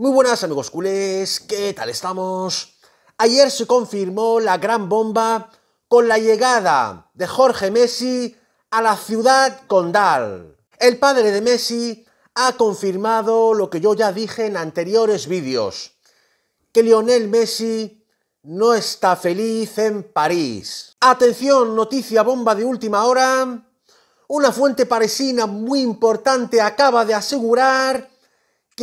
Muy buenas amigos culés, ¿qué tal estamos? Ayer se confirmó la gran bomba con la llegada de Jorge Messi a la ciudad condal. El padre de Messi ha confirmado lo que yo ya dije en anteriores vídeos, que Lionel Messi no está feliz en París. Atención, noticia bomba de última hora. Una fuente parisina muy importante acaba de asegurar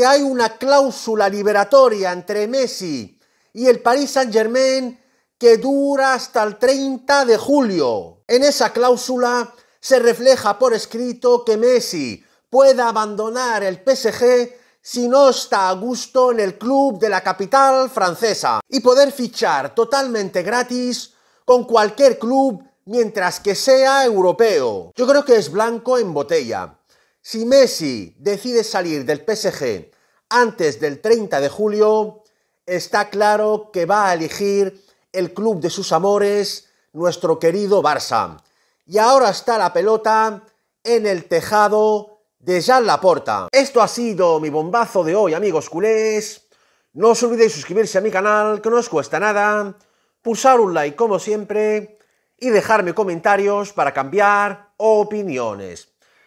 hay una cláusula liberatoria entre Messi y el Paris Saint-Germain que dura hasta el 30 de julio. En esa cláusula se refleja por escrito que Messi pueda abandonar el PSG si no está a gusto en el club de la capital francesa y poder fichar totalmente gratis con cualquier club mientras que sea europeo. Yo creo que es blanco en botella. Si Messi decide salir del PSG antes del 30 de julio, está claro que va a elegir el club de sus amores, nuestro querido Barça. Y ahora está la pelota en el tejado de Jean Laporta. Esto ha sido mi bombazo de hoy, amigos culés. No os olvidéis suscribirse a mi canal, que no os cuesta nada, pulsar un like como siempre y dejarme comentarios para cambiar opiniones.